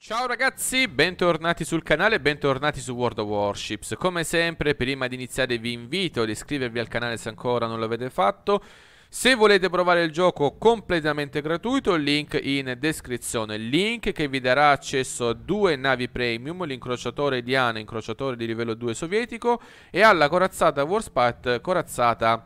Ciao ragazzi, bentornati sul canale e bentornati su World of Warships Come sempre, prima di iniziare vi invito ad iscrivervi al canale se ancora non l'avete fatto se volete provare il gioco completamente gratuito, link in descrizione, link che vi darà accesso a due navi premium, l'incrociatore Diana, incrociatore di livello 2 sovietico, e alla corazzata Warspite, corazzata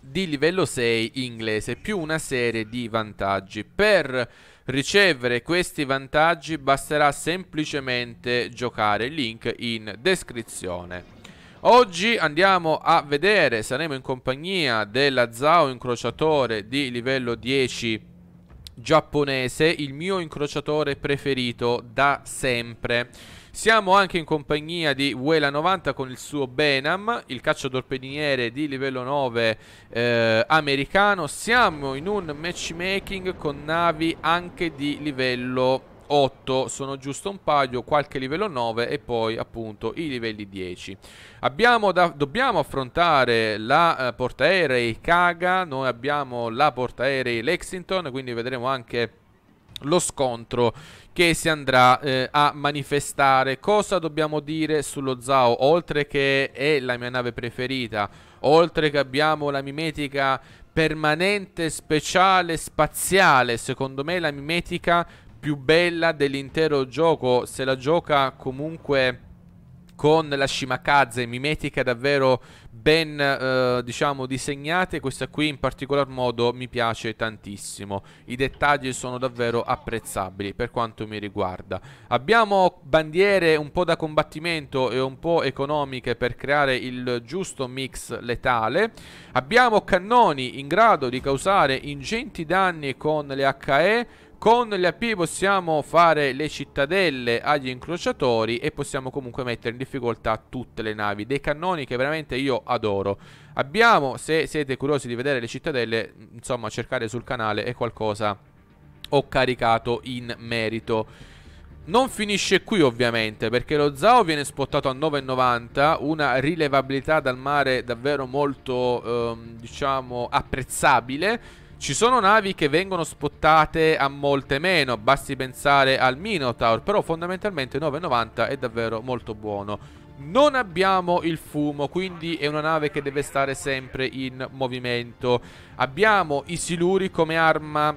di livello 6 inglese, più una serie di vantaggi. Per ricevere questi vantaggi basterà semplicemente giocare link in descrizione. Oggi andiamo a vedere, saremo in compagnia della Zao incrociatore di livello 10 giapponese, il mio incrociatore preferito da sempre. Siamo anche in compagnia di Vuela 90 con il suo Benham, il cacciatorpediniere di livello 9 eh, americano. Siamo in un matchmaking con navi anche di livello 8 sono giusto un paio, qualche livello 9 e poi appunto i livelli 10. Da, dobbiamo affrontare la eh, portaerei Kaga, noi abbiamo la portaerei Lexington, quindi vedremo anche lo scontro che si andrà eh, a manifestare. Cosa dobbiamo dire sullo Zao? Oltre che è la mia nave preferita, oltre che abbiamo la mimetica permanente, speciale, spaziale, secondo me la mimetica più bella dell'intero gioco, se la gioca comunque con la Shimakaze mimetica davvero ben eh, diciamo disegnate questa qui in particolar modo mi piace tantissimo i dettagli sono davvero apprezzabili per quanto mi riguarda abbiamo bandiere un po' da combattimento e un po' economiche per creare il giusto mix letale abbiamo cannoni in grado di causare ingenti danni con le HE con le AP possiamo fare le cittadelle agli incrociatori e possiamo comunque mettere in difficoltà tutte le navi. Dei cannoni che veramente io adoro. Abbiamo, se siete curiosi di vedere le cittadelle, insomma cercare sul canale è qualcosa ho caricato in merito. Non finisce qui ovviamente perché lo Zao viene spottato a 9,90, una rilevabilità dal mare davvero molto ehm, diciamo apprezzabile ci sono navi che vengono spottate a molte meno, basti pensare al Minotaur, però fondamentalmente 9,90 è davvero molto buono. Non abbiamo il fumo, quindi è una nave che deve stare sempre in movimento. Abbiamo i siluri come arma,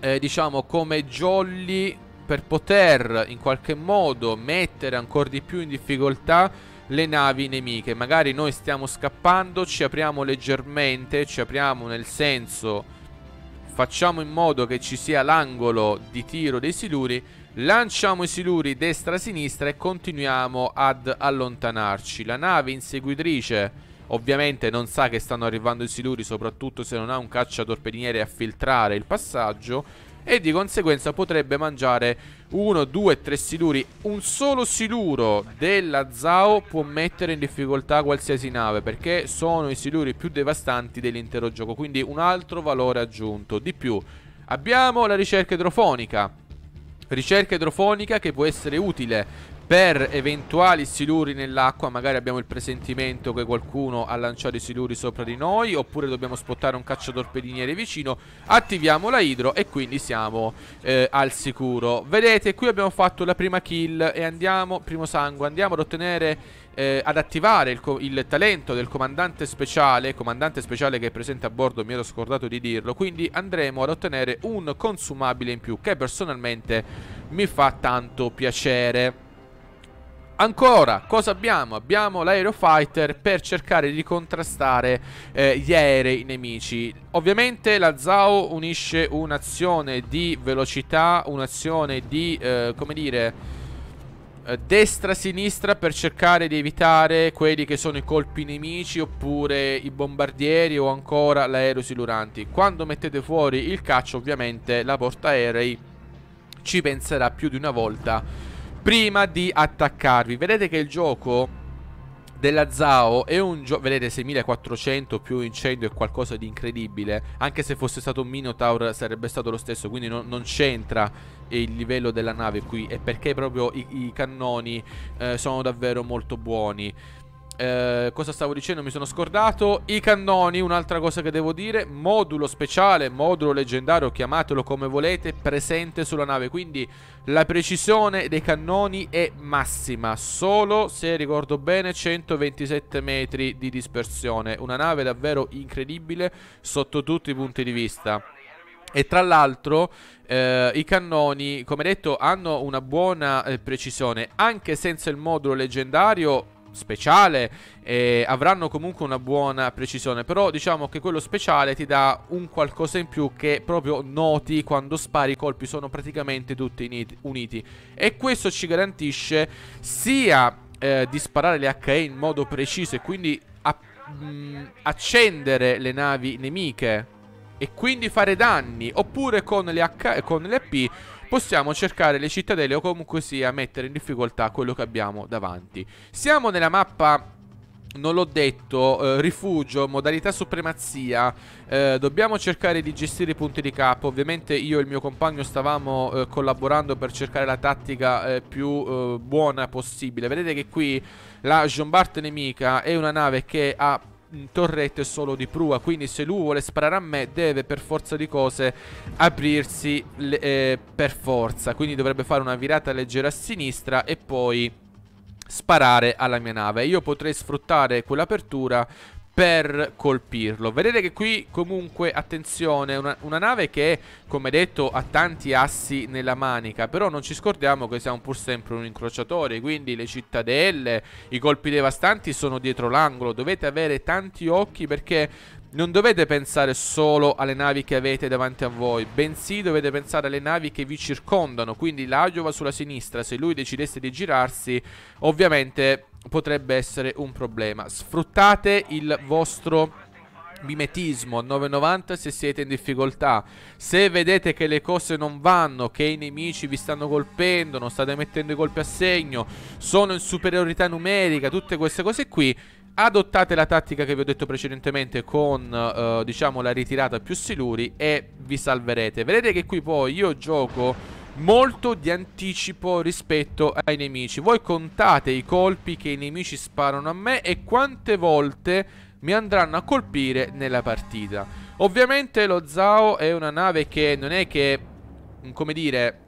eh, diciamo come jolly per poter in qualche modo mettere ancora di più in difficoltà le navi nemiche. Magari noi stiamo scappando, ci apriamo leggermente, ci apriamo nel senso facciamo in modo che ci sia l'angolo di tiro dei siluri, lanciamo i siluri destra-sinistra e continuiamo ad allontanarci. La nave inseguitrice ovviamente non sa che stanno arrivando i siluri, soprattutto se non ha un cacciatorpediniere a filtrare il passaggio e di conseguenza potrebbe mangiare 1, 2, 3 siluri. Un solo siluro della Zao può mettere in difficoltà qualsiasi nave perché sono i siluri più devastanti dell'intero gioco, quindi un altro valore aggiunto. Di più, abbiamo la ricerca idrofonica. Ricerca idrofonica che può essere utile per eventuali siluri nell'acqua Magari abbiamo il presentimento che qualcuno ha lanciato i siluri sopra di noi Oppure dobbiamo spottare un cacciatorpediniere vicino Attiviamo la idro e quindi siamo eh, al sicuro Vedete qui abbiamo fatto la prima kill e andiamo, primo sangue Andiamo ad ottenere, eh, ad attivare il, il, talento del comandante speciale Comandante speciale che è presente a bordo, mi ero scordato di dirlo Quindi andremo ad ottenere un consumabile in più Che personalmente mi fa tanto piacere Ancora, cosa abbiamo? Abbiamo l'aerofighter per cercare di contrastare eh, gli aerei nemici. Ovviamente la ZAO unisce un'azione di velocità, un'azione di, eh, come dire eh, destra-sinistra per cercare di evitare quelli che sono i colpi nemici oppure i bombardieri o ancora l'aerosiluranti. Quando mettete fuori il caccio ovviamente la porta aerei ci penserà più di una volta prima di attaccarvi. Vedete che il gioco della Zao è un gioco, vedete 6400 più incendio è qualcosa di incredibile, anche se fosse stato un Minotaur sarebbe stato lo stesso, quindi no, non c'entra il livello della nave qui, è perché proprio i, i cannoni eh, sono davvero molto buoni. Eh, cosa stavo dicendo? Mi sono scordato. I cannoni, un'altra cosa che devo dire. Modulo speciale, modulo leggendario, chiamatelo come volete, presente sulla nave. Quindi la precisione dei cannoni è massima. Solo, se ricordo bene, 127 metri di dispersione. Una nave davvero incredibile sotto tutti i punti di vista. E tra l'altro eh, i cannoni, come detto, hanno una buona eh, precisione. Anche senza il modulo leggendario speciale e avranno comunque una buona precisione però diciamo che quello speciale ti dà un qualcosa in più che proprio noti quando spari i colpi sono praticamente tutti uniti e questo ci garantisce sia eh, di sparare le HE in modo preciso e quindi mh, mm, accendere le navi nemiche e quindi fare danni oppure con le, H con le P possiamo cercare le cittadelle o comunque sia mettere in difficoltà quello che abbiamo davanti. Siamo nella mappa non l'ho detto, eh, rifugio, modalità supremazia, eh, dobbiamo cercare di gestire i punti di capo, ovviamente io e il mio compagno stavamo eh, collaborando per cercare la tattica eh, più eh, buona possibile, vedete che qui la Jombart nemica è una nave che ha torrette solo di prua Quindi se lui vuole sparare a me deve per forza di cose aprirsi eh, per forza Quindi dovrebbe fare una virata leggera a sinistra e poi sparare alla mia nave Io potrei sfruttare quell'apertura per colpirlo. Vedete che qui comunque, attenzione, una, una nave che come detto ha tanti assi nella manica, però non ci scordiamo che siamo pur sempre un incrociatore, quindi le cittadelle, i colpi devastanti sono dietro l'angolo, dovete avere tanti occhi perché non dovete pensare solo alle navi che avete davanti a voi, bensì dovete pensare alle navi che vi circondano, quindi l'agio va sulla sinistra, se lui decidesse di girarsi ovviamente potrebbe essere un problema. Sfruttate il vostro mimetismo a 9,90 se siete in difficoltà. Se vedete che le cose non vanno, che i nemici vi stanno colpendo, non state mettendo i colpi a segno, sono in superiorità numerica, tutte queste cose qui, adottate la tattica che vi ho detto precedentemente con eh, diciamo la ritirata più siluri e vi salverete vedete che qui poi io gioco molto di anticipo rispetto ai nemici voi contate i colpi che i nemici sparano a me e quante volte mi andranno a colpire nella partita ovviamente lo Zao è una nave che non è che come dire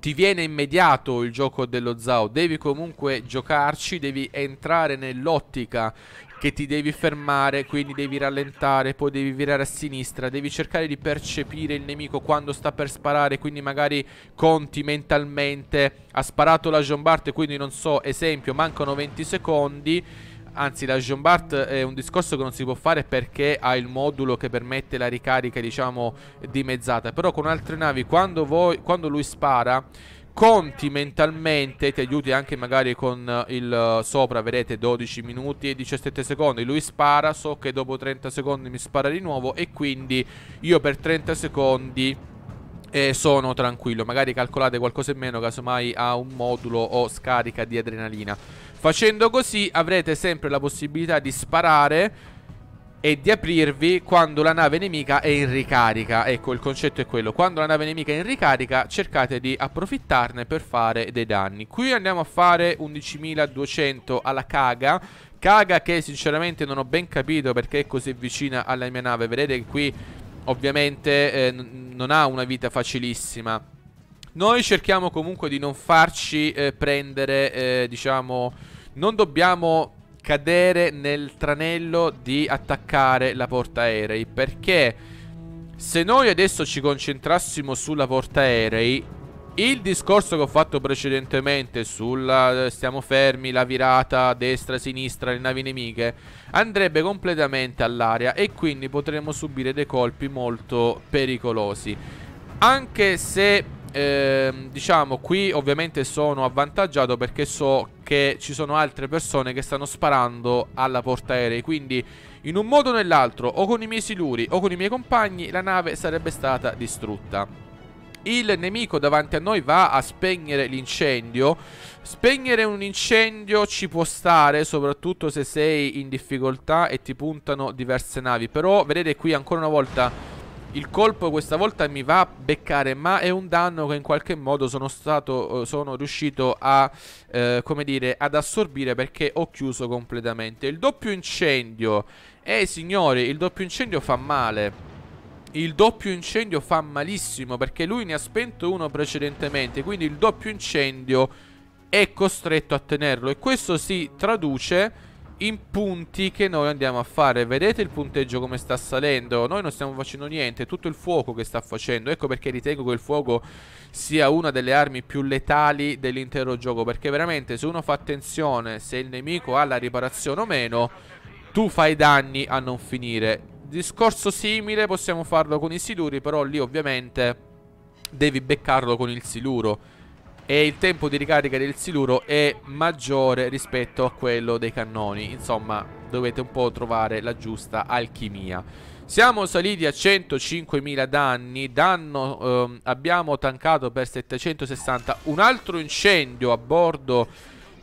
ti viene immediato il gioco dello Zao, devi comunque giocarci, devi entrare nell'ottica che ti devi fermare, quindi devi rallentare, poi devi virare a sinistra, devi cercare di percepire il nemico quando sta per sparare, quindi magari conti mentalmente, ha sparato la John Bart, quindi non so, esempio, mancano 20 secondi, Anzi, la Jean Bart è un discorso che non si può fare perché ha il modulo che permette la ricarica, diciamo, dimezzata. Però con altre navi, quando, voi, quando lui spara, conti mentalmente, ti aiuti anche magari con eh, il eh, sopra, vedete 12 minuti e 17 secondi, lui spara, so che dopo 30 secondi mi spara di nuovo e quindi io per 30 secondi e sono tranquillo, magari calcolate qualcosa in meno casomai ha un modulo o scarica di adrenalina. Facendo così avrete sempre la possibilità di sparare e di aprirvi quando la nave nemica è in ricarica. Ecco, il concetto è quello. Quando la nave nemica è in ricarica cercate di approfittarne per fare dei danni. Qui andiamo a fare 11.200 alla caga. Caga che sinceramente non ho ben capito perché è così vicina alla mia nave. Vedete che qui ovviamente eh, non ha una vita facilissima. Noi cerchiamo comunque di non farci eh, prendere, eh, diciamo, non dobbiamo cadere nel tranello di attaccare la portaerei perché se noi adesso ci concentrassimo sulla portaerei il discorso che ho fatto precedentemente sulla eh, stiamo fermi, la virata destra, sinistra, le navi nemiche andrebbe completamente all'aria e quindi potremmo subire dei colpi molto pericolosi. Anche se eh, diciamo qui ovviamente sono avvantaggiato perché so che ci sono altre persone che stanno sparando alla portaerei quindi in un modo o nell'altro o con i miei siluri o con i miei compagni la nave sarebbe stata distrutta il nemico davanti a noi va a spegnere l'incendio Spegnere un incendio ci può stare, soprattutto se sei in difficoltà e ti puntano diverse navi. Però, vedete qui ancora una volta, il colpo questa volta mi va a beccare, ma è un danno che in qualche modo sono, stato, eh, sono riuscito a, eh, come dire, ad assorbire perché ho chiuso completamente. Il doppio incendio, eh signori, il doppio incendio fa male il doppio incendio fa malissimo perché lui ne ha spento uno precedentemente, quindi il doppio incendio è costretto a tenerlo e questo si traduce in punti che noi andiamo a fare Vedete il punteggio come sta salendo Noi non stiamo facendo niente, è tutto il fuoco che sta facendo Ecco perché ritengo che il fuoco sia una delle armi più letali dell'intero gioco Perché veramente se uno fa attenzione se il nemico ha la riparazione o meno Tu fai danni a non finire Discorso simile possiamo farlo con i siluri, però lì ovviamente devi beccarlo con il siluro. E il tempo di ricarica del siluro è maggiore rispetto a quello dei cannoni. Insomma, dovete un po' trovare la giusta alchimia. Siamo saliti a 105.000 danni, danno ehm, abbiamo tankato per 760 un altro incendio a bordo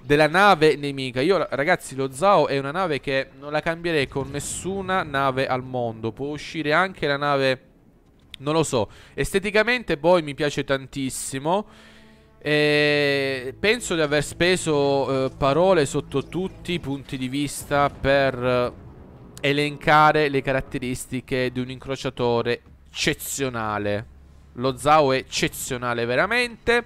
della nave nemica. Io, ragazzi, lo Zao è una nave che non la cambierei con nessuna nave al mondo. Può uscire anche la nave... Non lo so. Esteticamente poi mi piace tantissimo. E penso di aver speso eh, parole sotto tutti i punti di vista per eh, elencare le caratteristiche di un incrociatore eccezionale. Lo Zao è eccezionale veramente.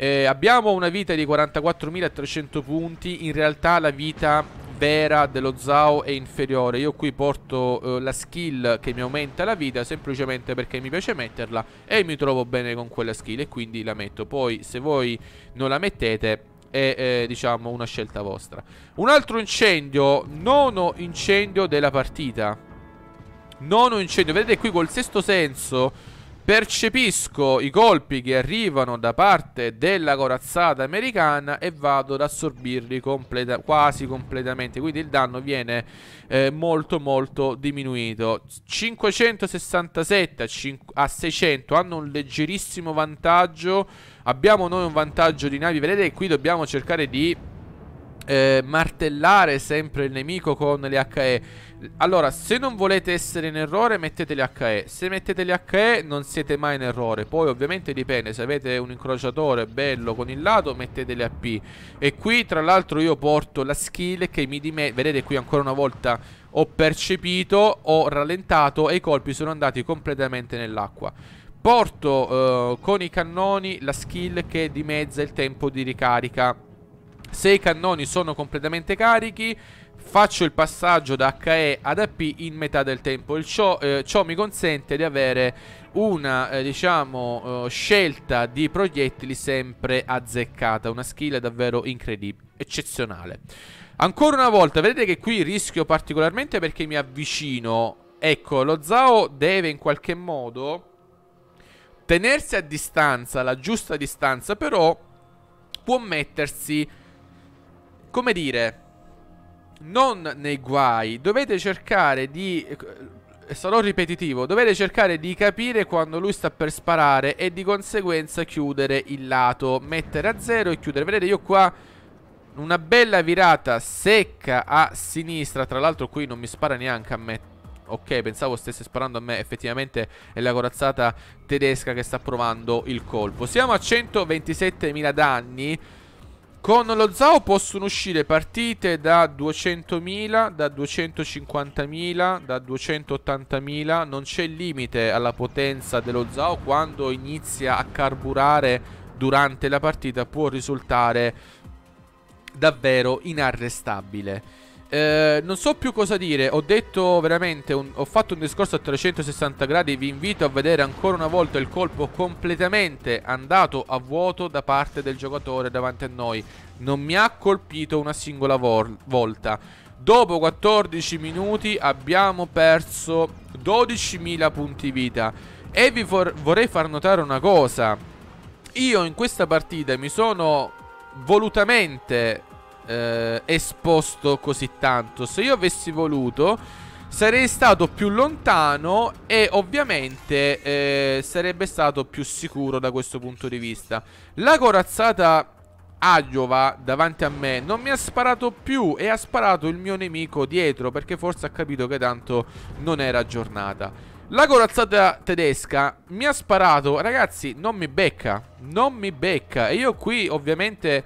Eh, abbiamo una vita di 44.300 punti, in realtà la vita vera dello Zao è inferiore Io qui porto eh, la skill che mi aumenta la vita semplicemente perché mi piace metterla E mi trovo bene con quella skill e quindi la metto Poi se voi non la mettete è eh, diciamo una scelta vostra Un altro incendio, nono incendio della partita Nono incendio, vedete qui col sesto senso Percepisco i colpi che arrivano da parte della corazzata americana e vado ad assorbirli completa quasi completamente. Quindi il danno viene eh, molto molto diminuito. 567 a, a 600 hanno un leggerissimo vantaggio. Abbiamo noi un vantaggio di navi. Vedete qui dobbiamo cercare di eh, martellare sempre il nemico con le HE Allora, se non volete essere in errore mettete le HE Se mettete le HE non siete mai in errore Poi ovviamente dipende, se avete un incrociatore bello con il lato mettete le AP E qui tra l'altro io porto la skill che mi dimette Vedete qui ancora una volta ho percepito, ho rallentato e i colpi sono andati completamente nell'acqua Porto eh, con i cannoni la skill che dimezza il tempo di ricarica se i cannoni sono completamente carichi Faccio il passaggio da HE ad AP in metà del tempo il ciò, eh, ciò mi consente di avere una, eh, diciamo, eh, scelta di proiettili sempre azzeccata Una skill davvero incredibile, eccezionale Ancora una volta, vedete che qui rischio particolarmente perché mi avvicino Ecco, lo Zao deve in qualche modo tenersi a distanza, la giusta distanza Però può mettersi come dire, non nei guai, dovete cercare di... Eh, sarò ripetitivo, dovete cercare di capire quando lui sta per sparare e di conseguenza chiudere il lato, mettere a zero e chiudere. Vedete io qua una bella virata secca a sinistra, tra l'altro qui non mi spara neanche a me. Ok, pensavo stesse sparando a me, effettivamente è la corazzata tedesca che sta provando il colpo. Siamo a 127.000 danni. Con lo ZAO possono uscire partite da 200.000, da 250.000, da 280.000. Non c'è limite alla potenza dello ZAO quando inizia a carburare durante la partita può risultare davvero inarrestabile. Eh, non so più cosa dire, ho detto veramente, un, ho fatto un discorso a 360 gradi, vi invito a vedere ancora una volta il colpo completamente andato a vuoto da parte del giocatore davanti a noi. Non mi ha colpito una singola volta. Dopo 14 minuti abbiamo perso 12.000 punti vita. E vi vorrei far notare una cosa. Io in questa partita mi sono volutamente eh, esposto così tanto. Se io avessi voluto, sarei stato più lontano e ovviamente eh, sarebbe stato più sicuro da questo punto di vista. La corazzata Agiova davanti a me non mi ha sparato più e ha sparato il mio nemico dietro perché forse ha capito che tanto non era aggiornata. La corazzata tedesca mi ha sparato, ragazzi non mi becca, non mi becca e io qui ovviamente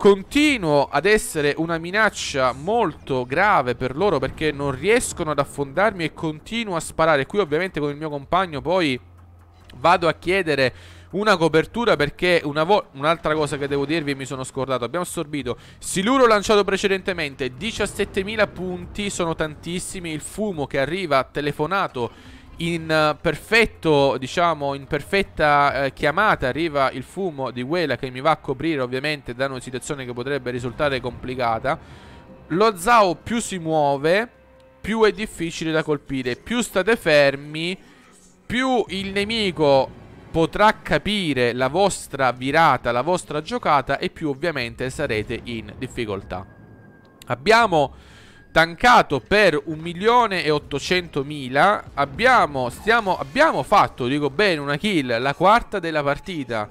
continuo ad essere una minaccia molto grave per loro perché non riescono ad affondarmi e continuo a sparare. Qui ovviamente con il mio compagno poi vado a chiedere una copertura perché una volta... un'altra cosa che devo dirvi mi sono scordato abbiamo assorbito siluro lanciato precedentemente 17.000 punti sono tantissimi il fumo che arriva telefonato in eh, perfetto, diciamo, in perfetta eh, chiamata arriva il fumo di Wela che mi va a coprire ovviamente da una situazione che potrebbe risultare complicata. Lo Zao più si muove, più è difficile da colpire, più state fermi, più il nemico potrà capire la vostra virata, la vostra giocata e più ovviamente sarete in difficoltà. Abbiamo tankato per 1.800.000 abbiamo, stiamo, abbiamo fatto, dico bene, una kill La quarta della partita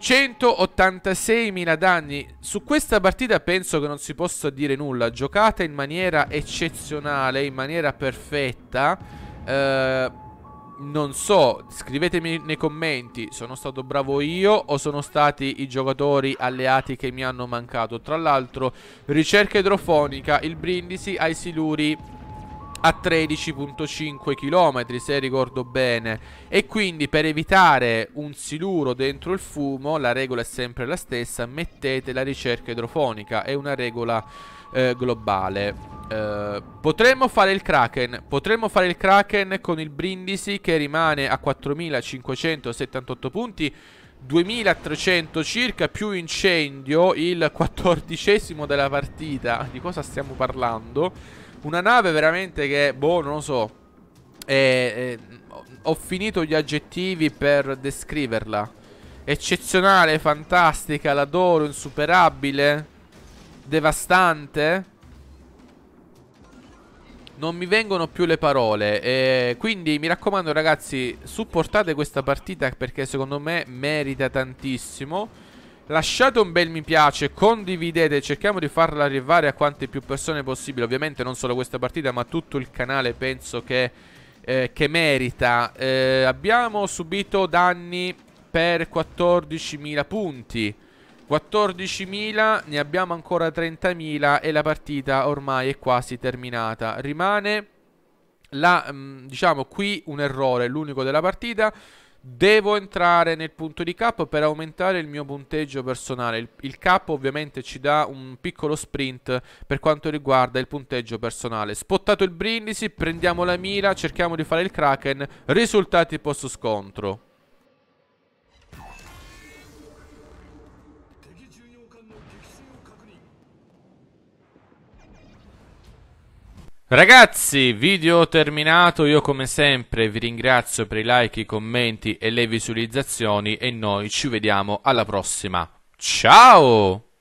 186.000 danni Su questa partita penso che non si possa dire nulla Giocata in maniera eccezionale, in maniera perfetta Ehm non so, scrivetemi nei commenti, sono stato bravo io o sono stati i giocatori alleati che mi hanno mancato. Tra l'altro, ricerca idrofonica, il brindisi ai siluri a 13.5 km se ricordo bene e quindi per evitare un siluro dentro il fumo la regola è sempre la stessa mettete la ricerca idrofonica è una regola eh, globale eh, potremmo fare il Kraken Potremmo fare il Kraken con il Brindisi Che rimane a 4578 punti 2300 circa Più incendio Il quattordicesimo della partita Di cosa stiamo parlando? Una nave veramente che Boh non lo so è, è, Ho finito gli aggettivi per descriverla Eccezionale, fantastica, l'adoro, insuperabile Devastante non mi vengono più le parole eh, Quindi mi raccomando ragazzi Supportate questa partita perché secondo me merita tantissimo Lasciate un bel mi piace Condividete Cerchiamo di farla arrivare a quante più persone possibile Ovviamente non solo questa partita ma tutto il canale penso che, eh, che merita eh, Abbiamo subito danni per 14.000 punti 14.000, ne abbiamo ancora 30.000 e la partita ormai è quasi terminata. Rimane, la, mm, diciamo, qui un errore, l'unico della partita. Devo entrare nel punto di capo per aumentare il mio punteggio personale. Il, il capo ovviamente ci dà un piccolo sprint per quanto riguarda il punteggio personale. Spottato il brindisi, prendiamo la mira, cerchiamo di fare il kraken. Risultati post scontro. Ragazzi, video terminato, io come sempre vi ringrazio per i like, i commenti e le visualizzazioni e noi ci vediamo alla prossima. Ciao!